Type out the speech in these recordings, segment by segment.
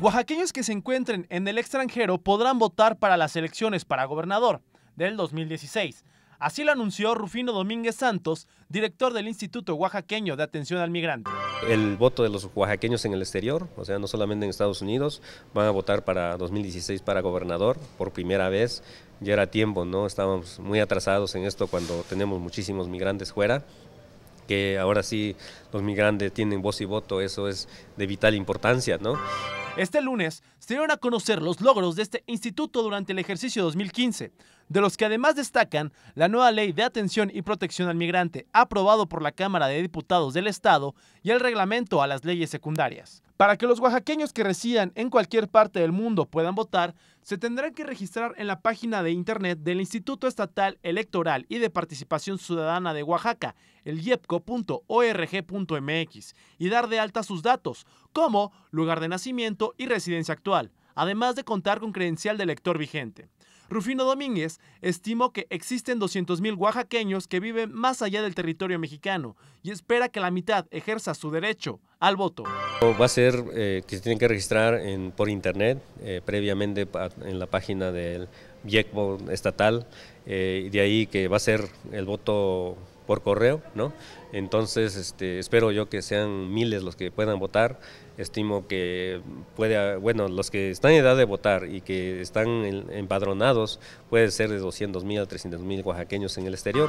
Oaxaqueños que se encuentren en el extranjero podrán votar para las elecciones para gobernador del 2016. Así lo anunció Rufino Domínguez Santos, director del Instituto Oaxaqueño de Atención al Migrante. El voto de los oaxaqueños en el exterior, o sea, no solamente en Estados Unidos, van a votar para 2016 para gobernador por primera vez. Ya era tiempo, ¿no? Estábamos muy atrasados en esto cuando tenemos muchísimos migrantes fuera que ahora sí los migrantes tienen voz y voto, eso es de vital importancia, ¿no? Este lunes se dieron a conocer los logros de este instituto durante el ejercicio 2015, de los que además destacan la nueva Ley de Atención y Protección al Migrante, aprobado por la Cámara de Diputados del Estado, y el reglamento a las leyes secundarias. Para que los oaxaqueños que residan en cualquier parte del mundo puedan votar, se tendrán que registrar en la página de internet del Instituto Estatal Electoral y de Participación Ciudadana de Oaxaca, el YEPCO.org.mx, y dar de alta sus datos, como lugar de nacimiento y residencia actual además de contar con credencial de lector vigente. Rufino Domínguez estimó que existen 200.000 oaxaqueños que viven más allá del territorio mexicano y espera que la mitad ejerza su derecho al voto. Va a ser eh, que se tienen que registrar por internet, eh, previamente en la página del IECBO estatal, eh, de ahí que va a ser el voto por correo, ¿no? Entonces, este, espero yo que sean miles los que puedan votar. Estimo que puede, bueno, los que están en edad de votar y que están empadronados, puede ser de 200 mil a 300 mil oaxaqueños en el exterior.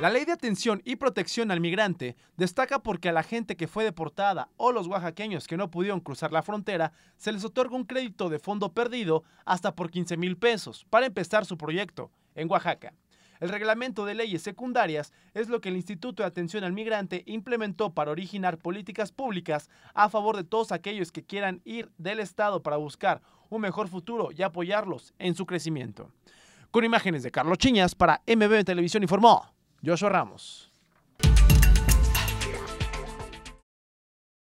La ley de atención y protección al migrante destaca porque a la gente que fue deportada o los oaxaqueños que no pudieron cruzar la frontera, se les otorga un crédito de fondo perdido hasta por 15 mil pesos para empezar su proyecto en Oaxaca. El reglamento de leyes secundarias es lo que el Instituto de Atención al Migrante implementó para originar políticas públicas a favor de todos aquellos que quieran ir del Estado para buscar un mejor futuro y apoyarlos en su crecimiento. Con imágenes de Carlos Chiñas para MB Televisión informó Joshua Ramos.